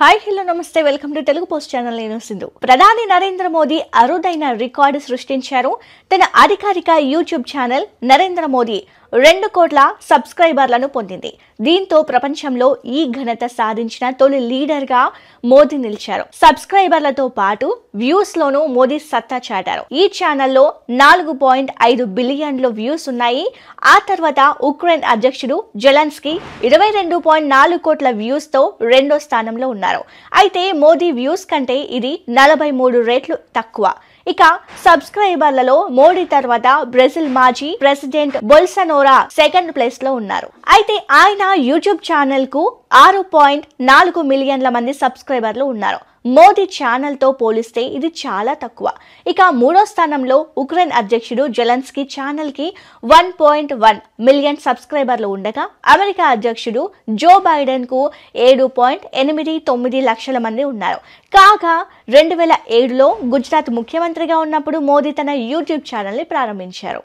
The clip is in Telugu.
హాయ్ హలో నమస్తే welcome to Telugu post channel నేను సింధు ప్రధాని నరేంద్ర మోదీ అరుదైన రికార్డు సృష్టించారు తన అధికారిక యూట్యూబ్ ఛానల్ నరేంద్ర మోదీ రెండు కోట్ల సబ్స్క్రైబర్లను పొందింది దీంతో ప్రపంచంలో ఈ ఘనత సాధించిన తొలి లీడర్గా మోదీ నిలిచారు సబ్స్క్రైబర్లతో పాటు వ్యూస్ లోనూ మోదీ సత్తా చాటారు ఈ ఛానల్లో నాలుగు పాయింట్ ఐదు బిలియన్ల వ్యూస్ ఉన్నాయి ఆ తర్వాత ఉక్రెయిన్ అధ్యక్షుడు జెలన్స్కి ఇరవై రెండు పాయింట్ నాలుగు కోట్ల వ్యూస్ తో రెండో స్థానంలో ఉన్నారు అయితే మోదీ వ్యూస్ కంటే ఇది నలభై మూడు రేట్లు తక్కువ ఇక సబ్స్క్రైబర్లలో మోడీ తర్వాత బ్రెజిల్ మాజీ ప్రెసిడెంట్ బొల్సనోరా సెకండ్ ప్లేస్ లో ఉన్నారు అయితే ఆయన యూట్యూబ్ ఛానల్ కు ఆరు పాయింట్ నాలుగు మిలియన్ల మంది సబ్స్క్రైబర్లు ఉన్నారు మోదీ ఛానల్తో పోలిస్తే ఇది చాలా తక్కువ ఇక మూడో స్థానంలో ఉక్రెయిన్ అధ్యక్షుడు జెలెన్స్కీ ఛానల్కి వన్ పాయింట్ వన్ మిలియన్ సబ్స్క్రైబర్లు ఉండగా అమెరికా అధ్యక్షుడు జో బైడెన్కు ఏడు పాయింట్ ఎనిమిది తొమ్మిది లక్షల మంది ఉన్నారు కాగా రెండు వేల ఏడులో గుజరాత్ ముఖ్యమంత్రిగా ఉన్నప్పుడు మోదీ తన యూట్యూబ్ ఛానల్ని ప్రారంభించారు